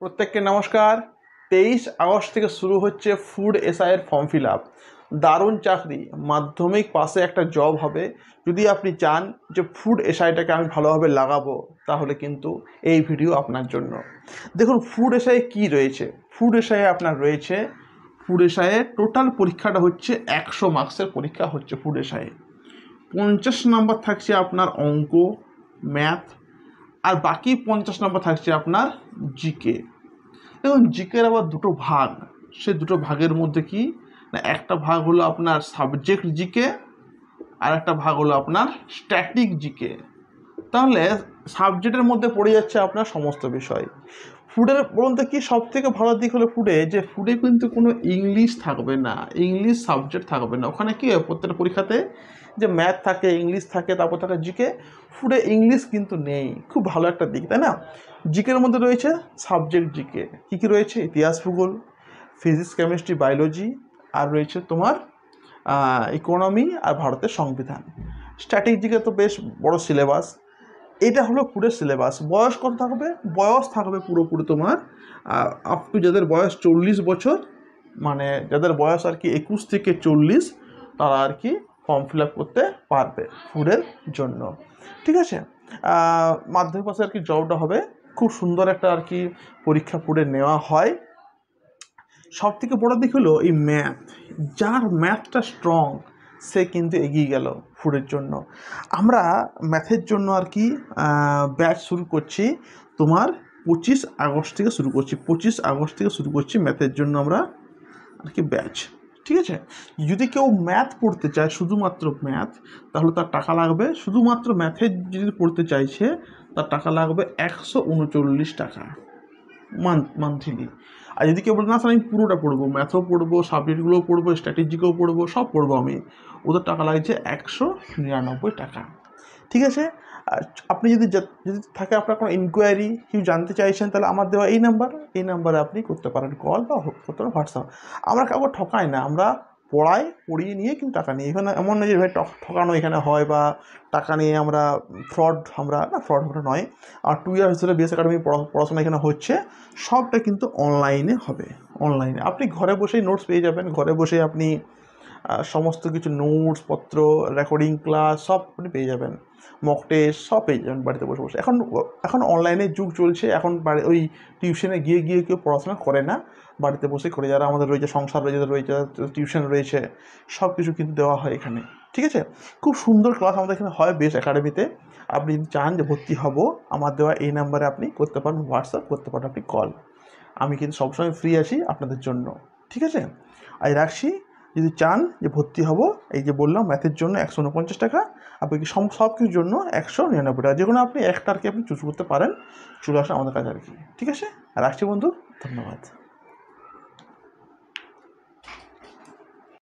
প্রত্যেককে নমস্কার তেইশ আগস্ট থেকে শুরু হচ্ছে ফুড এসআইয়ের ফর্ম ফিল আপ দারুণ চাকরি মাধ্যমিক পাশে একটা জব হবে যদি আপনি চান যে ফুড এসআইটাকে আমি ভালোভাবে লাগাবো তাহলে কিন্তু এই ভিডিও আপনার জন্য দেখুন ফুড এসআই কি রয়েছে ফুড এসআই আপনার রয়েছে ফুড এসআইয়ের টোটাল পরীক্ষাটা হচ্ছে একশো মার্কসের পরীক্ষা হচ্ছে ফুড এসআইয়ে পঞ্চাশ নাম্বার থাকছে আপনার অঙ্ক ম্যাথ আর বাকি পঞ্চাশ নম্বর থাকছে আপনার জিকে দেখুন জিকের আবার দুটো ভাগ সে দুটো ভাগের মধ্যে কি না একটা ভাগ হলো আপনার সাবজেক্ট জিকে আর একটা ভাগ হলো আপনার স্ট্যাটিক জিকে তাহলে সাবজেক্টের মধ্যে পড়ে যাচ্ছে আপনার সমস্ত বিষয় ফুডের বলতে কি সব থেকে ভালো দিক হলো ফুডে যে ফুডে কিন্তু কোনো ইংলিশ থাকবে না ইংলিশ সাবজেক্ট থাকবে না ওখানে কি হয় প্রত্যেকটা পরীক্ষাতে যে ম্যাথ থাকে ইংলিশ থাকে তারপর থাকে জিকে ফুডে ইংলিশ কিন্তু নেই খুব ভালো একটা দিক তাই না জিকের মধ্যে রয়েছে সাবজেক্ট জিকে কী কী রয়েছে ইতিহাস ভূগোল ফিজিক্স কেমিস্ট্রি বায়োলজি আর রয়েছে তোমার ইকোনমি আর ভারতের সংবিধান স্ট্র্যাটেজিকে তো বেশ বড় সিলেবাস এটা হলো পুরো সিলেবাস বয়স কত থাকবে বয়স থাকবে পুরোপুরি তোমার আপ টু যাদের বয়স চল্লিশ বছর মানে যাদের বয়স আর কি একুশ থেকে চল্লিশ তারা আর কি ফর্ম ফিল আপ করতে পারবে ফুডের জন্য ঠিক আছে মাধ্যমিক পাশে আর কি জবটা হবে খুব সুন্দর একটা আর কি পরীক্ষা ফুডে নেওয়া হয় সব থেকে বড় দিক হলো এই ম্যাথ যার ম্যাথটা স্ট্রং সে কিন্তু এগিয়ে গেল ফুডের জন্য আমরা ম্যাথের জন্য আর কি ব্যাচ শুরু করছি তোমার পঁচিশ আগস্ট থেকে শুরু করছি পঁচিশ আগস্ট থেকে শুরু করছি ম্যাথের জন্য আমরা আর কি ব্যাচ ঠিক আছে যদি কেউ ম্যাথ পড়তে চায় শুধুমাত্র ম্যাথ তাহলে তার টাকা লাগবে শুধুমাত্র ম্যাথে যদি পড়তে চাইছে তার টাকা লাগবে একশো উনচল্লিশ টাকা মান্থ মান্থলি আর যদি কেউ বলে না স্যার আমি পুরোটা পড়বো ম্যাথও পড়বো সাবজেক্টগুলোও পড়বো স্ট্র্যাটেজিকেও পড়বো সব পড়বো আমি ওদের টাকা লাগছে একশো নিরানব্বই টাকা ঠিক আছে আপনি যদি যদি থাকে আপনার কোনো ইনকোয়ারি কিছু জানতে চাইছেন তাহলে আমার দেওয়া এই নাম্বার এই নাম্বারে আপনি করতে পারেন কল বা করতে পারেন হোয়াটসঅ্যাপ আমরা কাউকে ঠকাই না আমরা পড়াই পড়িয়ে নিয়ে কিন্তু টাকা নিই এখানে এমন নয় যে ভাই ঠকানো এখানে হয় বা টাকা নিয়ে আমরা ফ্রড আমরা না ফ্রড আমরা নয় আর টু ইয়ার্স ধরে বিএস একাডেমি পড়াশোনা এখানে হচ্ছে সবটা কিন্তু অনলাইনে হবে অনলাইনে আপনি ঘরে বসেই নোটস পেয়ে যাবেন ঘরে বসে আপনি সমস্ত কিছু নোটস পত্র রেকর্ডিং ক্লাস সব আপনি পেয়ে যাবেন মক টেস্ট সব পেয়ে যাবেন বাড়িতে বসে বসে এখন এখন অনলাইনে যুগ চলছে এখন বাড়ি ওই টিউশনে গিয়ে গিয়ে কেউ পড়াশোনা করে না বাড়িতে বসে করে যারা আমাদের রয়েছে সংসার রয়েছে রয়েছে টিউশন রয়েছে সব কিছু কিন্তু দেওয়া হয় এখানে ঠিক আছে খুব সুন্দর ক্লাস আমাদের এখানে হয় বেশ একাডেমিতে আপনি যদি চান যে ভর্তি হব আমার দেওয়া এই নাম্বারে আপনি করতে পারেন হোয়াটসঅ্যাপ করতে পারেন আপনি কল আমি কিন্তু সবসময় ফ্রি আছি আপনাদের জন্য ঠিক আছে আর রাখছি যদি চান যে ভর্তি হব এই যে বললাম ম্যাথের জন্য একশো উনপঞ্চাশ টাকা আপনি সব সব কিছুর জন্য একশো নিরানব্বই টাকা যে কোনো আপনি একটা আর কি আপনি চুজ করতে পারেন চলে আসুন আমাদের কাছে আর কি ঠিক আছে রাখছি বন্ধু ধন্যবাদ